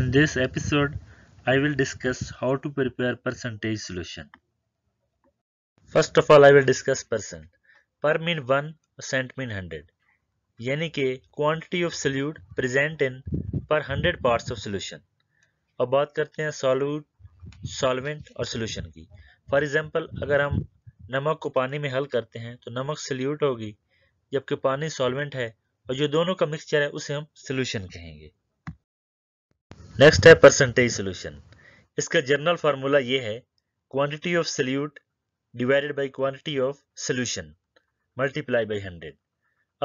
In this episode, I will discuss how to prepare percentage solution. First of all, I will discuss percent. Per mean 1, percent mean 100. यानी कि quantity of solute present in per 100 parts of solution अब बात करते हैं solute solvent और solution की for example अगर हम नमक को पानी में हल करते हैं तो नमक सल्यूट होगी जबकि पानी सॉल्वेंट है और जो दोनों का मिक्सचर है उसे हम सॉल्यूशन कहेंगे नेक्स्ट है परसेंटेज सोल्यूशन इसका जनरल फार्मूला ये है quantity of solute divided by quantity of solution multiply by hundred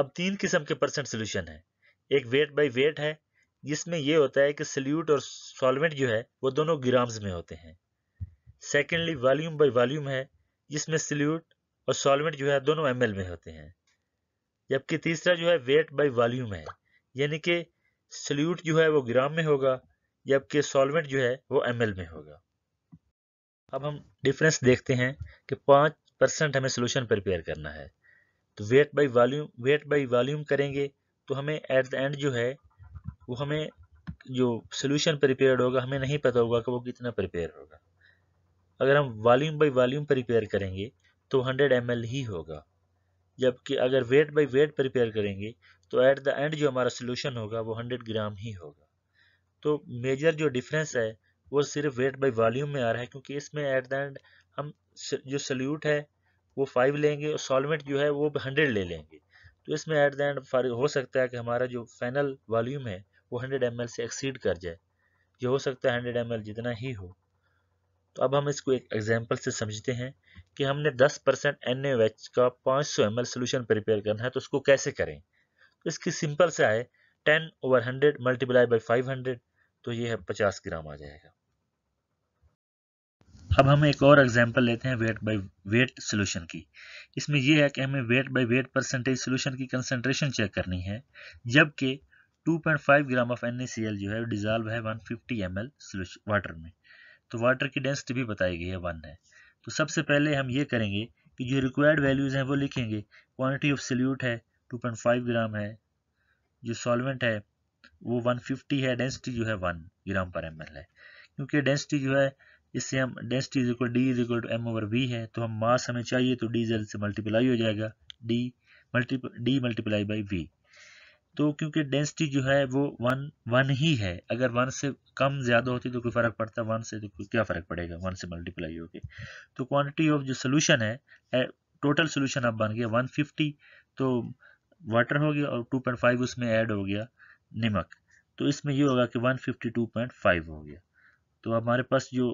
अब तीन किस्म के परसेंट सोल्यूशन है एक वेट बाई वेट है जिसमें यह होता है कि सल्यूट और सॉल्वेंट जो है वो दोनों ग्राम्स में होते हैं सेकेंडली वॉल्यूम बाई वॉल्यूम है जिसमें सल्यूट और सॉल्वेंट जो है दोनों एम में होते हैं जबकि तीसरा जो है वेट बाई वॉल्यूम है यानी कि सल्यूट जो है वो ग्राम में होगा जबकि सॉल्वेंट जो है वो एम में होगा अब हम डिफरेंस देखते हैं कि पाँच परसेंट हमें सोल्यूशन प्रिपेयर करना है तो weight by volume weight by volume करेंगे तो हमें एट द एंड जो है वो हमें जो सोल्यूशन प्रिपेयर होगा हमें नहीं पता होगा कि वो कितना प्रिपेयर होगा अगर हम वॉल्यूम बाई वॉल्यूम प्रिपेयर करेंगे तो 100 एम ही होगा जबकि अगर वेट बाई वेट प्रिपेयर करेंगे तो एट द एंड जो हमारा सोल्यूशन होगा वो हंड्रेड ग्राम ही होगा तो मेजर जो डिफरेंस है वो सिर्फ वेट बाई वॉल्यूम में आ रहा है क्योंकि इसमें एट द एंड हम जो सल्यूट है वो फाइव लेंगे और सॉलमेंट जो है वो हंड्रेड ले लेंगे तो इसमें एट द एंड हो सकता है कि हमारा जो फाइनल वॉल्यूम है वो हंड्रेड एम से एक्सीड कर जाए ये हो सकता है हंड्रेड एम जितना ही हो तो अब हम इसको एक एग्जाम्पल से समझते हैं कि हमने दस परसेंट एन का पाँच सौ एम सोल्यूशन प्रिपेयर करना है तो उसको कैसे करें तो इसकी सिंपल सा है ten over hundred multiply by five hundred तो ये है पचास ग्राम आ जाएगा अब हम एक और एग्जांपल लेते हैं वेट बाय वेट सॉल्यूशन की इसमें यह है कि हमें weight by weight percentage solution की कंसंट्रेशन चेक करनी है जबकि 2.5 ग्राम ऑफ एन जो है डिजॉल्व है 150 फिफ्टी एम एल वाटर में तो वाटर की डेंसिटी भी बताई गई है वन है तो सबसे पहले हम ये करेंगे कि जो रिक्वायर्ड वैल्यूज़ हैं वो लिखेंगे क्वान्टिटी ऑफ सल्यूट है 2.5 ग्राम है जो सॉल्वेंट है वो 150 है डेंसिटी जो है वन ग्राम पर एम है क्योंकि डेंसिटी जो है इससे हम density equal D is equal to M over V है तो हम मास हमें चाहिए तो डी जल्द से मल्टीप्लाई हो जाएगा D multiple D multiply by V तो क्योंकि डेंसिटी जो है वो वन वन ही है अगर वन से कम ज़्यादा होती तो कोई फ़र्क पड़ता वन से तो क्या फ़र्क पड़ेगा वन से मल्टीप्लाई होके तो क्वांटिटी ऑफ जो सोल्यूशन है टोटल सोल्यूशन अब बन गया वन फिफ्टी तो वाटर हो गया और टू पॉइंट फाइव उसमें ऐड हो गया नमक तो इसमें ये होगा कि 152.5 हो गया तो हमारे पास जो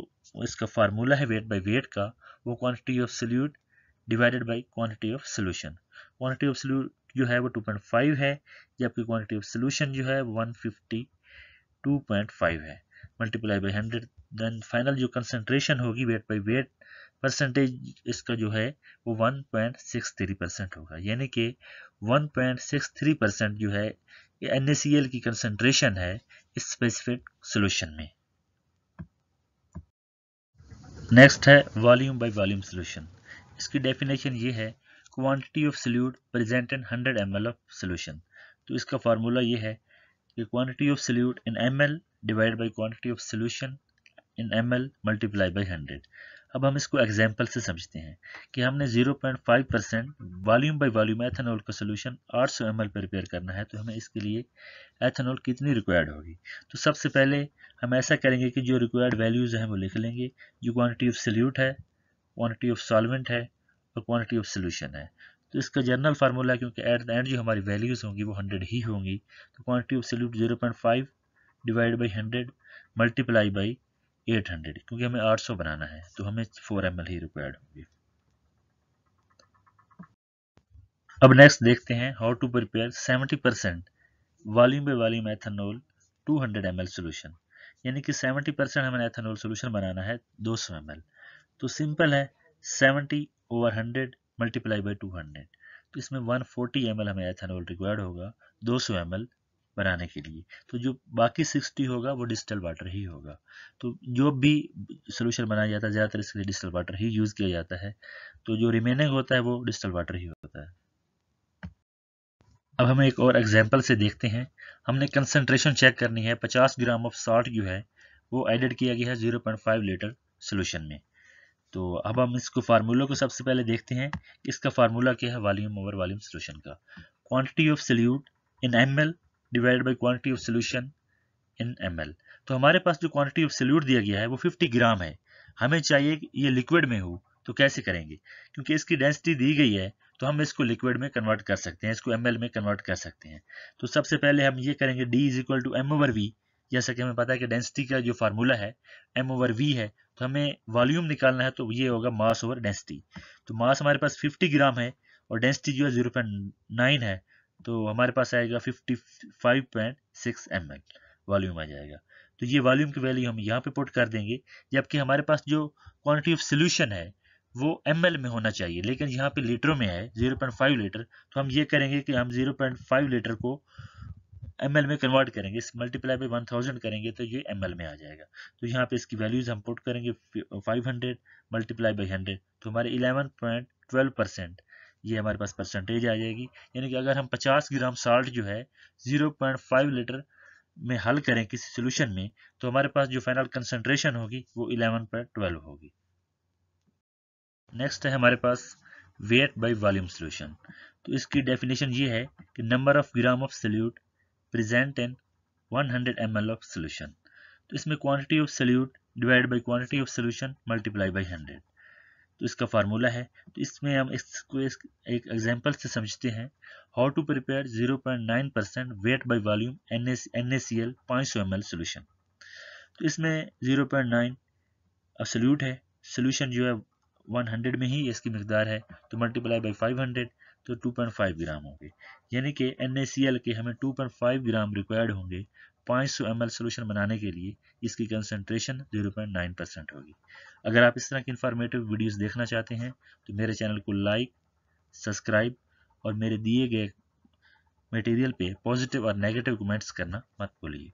इसका फार्मूला है वेट बाई वेट का वो quantity of solute divided by quantity of solution quantity of solute जो है वो 2.5 है जबकि क्वान्टिटी ऑफ सोल्यूशन जो है वो 152.5 है multiply by hundred then final जो कंसनट्रेशन होगी वेट बाई वेट परसेंटेज इसका जो है वो 1.63 परसेंट होगा यानी कि 1.63 परसेंट जो है ये NaCl की कंसेंट्रेशन है इस स्पेसिफिक सॉल्यूशन में नेक्स्ट है वॉल्यूम बाय वॉल्यूम सोल्यूशन इसकी डेफिनेशन ये है quantity of solute present in 100 M of solution तो इसका फार्मूला ये है कि quantity of solute in L divide by quantity of solution in L multiply by hundred अब हम इसको एग्जाम्पल से समझते हैं कि हमने 0.5 percent volume by volume ethanol का सोल्यूशन 800 सौ एम पर रिपेयर करना है तो हमें इसके लिए एथेनॉल कितनी रिक्वायर्ड होगी तो सबसे पहले हम ऐसा करेंगे कि जो रिक्वायर्ड वैल्यूज़ हैं वो लिख लेंगे जो क्वान्टिटी ऑफ सल्यूट है क्वान्टिटी ऑफ सॉलवेंट है और क्वान्टिटी ऑफ सोल्यूशन है तो इसका जनरल फार्मूला क्योंकि एट द एंड जो हमारी वैल्यूज़ होंगी वो हंड्रेड ही होंगी तो quantity of solute zero point five divide by hundred multiply by eight hundred क्योंकि हमें आठ सौ बनाना है तो हमें फोर एम ही रिक्वायर्ड होंगे अब नेक्स्ट देखते हैं how to prepare seventy percent volume by volume ethanol 200 hundred M solution यानी कि 70 परसेंट हमें एथेनॉल सोल्यूशन बनाना है 200 सौ तो सिंपल है 70 ओवर 100 मल्टीप्लाई बाई 200 तो इसमें 140 फोर्टी हमें एथेनॉल रिक्वायर्ड होगा 200 सौ बनाने के लिए तो जो बाकी सिक्सटी होगा वो डिजिटल वाटर ही होगा तो जो भी सोल्यूशन बनाया जाता है ज़्यादातर इसके लिए डिजिटल वाटर ही यूज़ किया जाता है तो जो रिमेनिंग होता है वो डिजिटल वाटर ही होता है अब हम एक और एग्जाम्पल से देखते हैं हमने कंसनट्रेशन चेक करनी है 50 ग्राम ऑफ साल्ट जो है वो एडिड किया गया है 0.5 लीटर सोल्यूशन में तो अब हम इसको फार्मूला को सबसे पहले देखते हैं इसका फार्मूला क्या है वॉल्यूम ओवर वॉल्यूम सोल्यूशन का quantity of solute in M divide by quantity of solution in M तो हमारे पास जो क्वान्टिटी ऑफ सोल्यूट दिया गया है वो फिफ्टी ग्राम है हमें चाहिए कि ये लिक्विड में हो तो कैसे करेंगे क्योंकि इसकी डेंसिटी दी गई है तो हम इसको लिक्विड में कन्वर्ट कर सकते हैं इसको एम में कन्वर्ट कर सकते हैं तो सबसे पहले हम ये करेंगे D is equal to M over V जैसा कि हमें पता है कि डेंसिटी का जो फार्मूला है एम ओवर वी है तो हमें वॉल्यूम निकालना है तो ये होगा मास ओवर डेंसिटी तो मास हमारे पास 50 ग्राम है और डेंसिटी जो है 0.9 है तो हमारे पास आएगा fifty five point six M L volume आ जाएगा तो ये वॉल्यूम की वैल्यू हम यहाँ पे पुट कर देंगे जबकि हमारे पास जो क्वान्टिटी ऑफ सोल्यूशन है वो एम में होना चाहिए लेकिन यहाँ पे लीटरों में है 0.5 लीटर तो हम ये करेंगे कि हम 0.5 लीटर को एम में कन्वर्ट करेंगे इस मल्टीप्लाई बाई वन थाउजेंड करेंगे तो ये एम में आ जाएगा तो यहाँ पे इसकी वैल्यूज हम पुट करेंगे 500 हंड्रेड मल्टीप्लाई बाई हंड्रेड तो हमारे 11.12 परसेंट ये हमारे पास परसेंटेज आ जाएगी यानी कि अगर हम 50 ग्राम साल्ट जो है 0.5 लीटर में हल करें किसी सोल्यूशन में तो हमारे पास जो फाइनल कंसेंट्रेशन होगी वो इलेवन होगी नेक्स्ट है हमारे पास वेट बाय वॉल्यूम सोल्यूशन तो इसकी डेफिनेशन ये है कि number of gram of solute present in 100 hundred M of solution तो इसमें quantity of solute divide by quantity of solution multiply by hundred तो इसका फार्मूला है तो इसमें हम इसको इस एक एग्जाम्पल से समझते हैं how to prepare 0.9 percent weight by volume N S N A C L पाँच सौ एम एल सोल्यूशन तो इसमें 0.9 पॉइंट अब है सोल्यूशन जो है 100 में ही इसकी मकदार है तो मल्टीप्लाई बाई 500 तो 2.5 ग्राम होंगे यानी कि एन के हमें 2.5 ग्राम रिक्वायर्ड होंगे पाँच सौ एम सोल्यूशन बनाने के लिए इसकी पॉइंट 0.9 परसेंट होगी अगर आप इस तरह की इन्फॉर्मेटिव वीडियोस देखना चाहते हैं तो मेरे चैनल को लाइक सब्सक्राइब और मेरे दिए गए मटेरियल पे पॉजिटिव और नेगेटिव कमेंट्स करना मत भूलिए